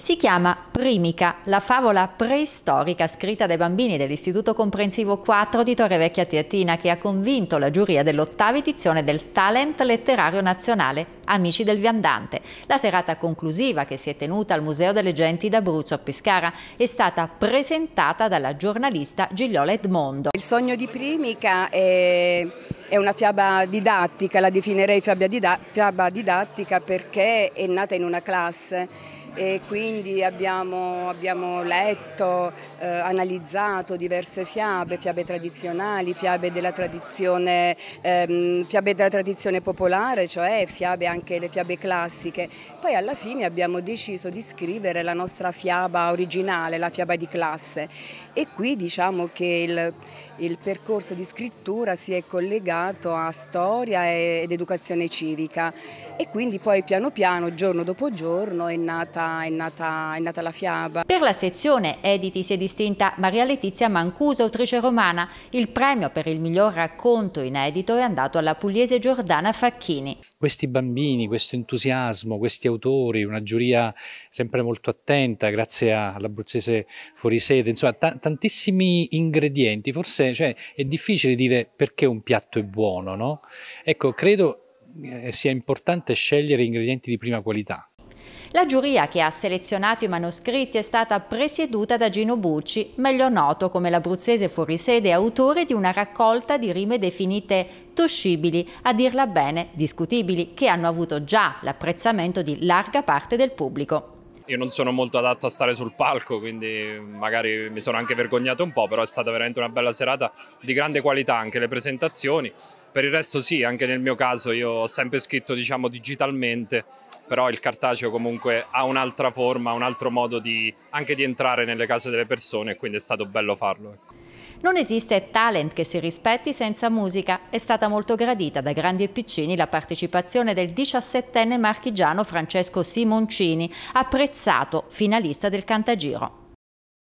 Si chiama Primica, la favola preistorica scritta dai bambini dell'Istituto Comprensivo 4 di Torrevecchia Tiatina che ha convinto la giuria dell'ottava edizione del Talent Letterario Nazionale Amici del Viandante. La serata conclusiva che si è tenuta al Museo delle Genti d'Abruzzo a Pescara è stata presentata dalla giornalista Gigliola Edmondo. Il sogno di Primica è è una fiaba didattica, la definirei fiaba, didattica perché è nata in una classe e quindi abbiamo, abbiamo letto, eh, analizzato diverse fiabe, fiabe tradizionali, fiabe della tradizione, ehm, fiabe della tradizione popolare, cioè fiabe anche le fiabe classiche. Poi alla fine abbiamo deciso di scrivere la nostra fiaba originale, la fiaba di classe e qui diciamo che il, il percorso di scrittura si è collegato a storia ed educazione civica e quindi poi piano piano, giorno dopo giorno, è nata nata, è nata, è nata la fiaba. Per la sezione Editi si è distinta Maria Letizia Mancuso, autrice romana. Il premio per il miglior racconto inedito è andato alla pugliese Giordana Facchini. Questi bambini, questo entusiasmo, questi autori, una giuria sempre molto attenta, grazie all'abruzzese fuorisede, insomma tantissimi ingredienti, forse cioè, è difficile dire perché un piatto è buono, no? Ecco, credo eh, sia importante scegliere ingredienti di prima qualità, la giuria che ha selezionato i manoscritti è stata presieduta da Gino Bucci, meglio noto come l'abruzzese fuorisede e autore di una raccolta di rime definite toscibili, a dirla bene discutibili, che hanno avuto già l'apprezzamento di larga parte del pubblico io non sono molto adatto a stare sul palco, quindi magari mi sono anche vergognato un po', però è stata veramente una bella serata di grande qualità anche le presentazioni. Per il resto sì, anche nel mio caso io ho sempre scritto diciamo digitalmente, però il cartaceo comunque ha un'altra forma, un altro modo di, anche di entrare nelle case delle persone, quindi è stato bello farlo. Ecco. Non esiste talent che si rispetti senza musica. È stata molto gradita da grandi e piccini la partecipazione del 17enne marchigiano Francesco Simoncini, apprezzato finalista del Cantagiro.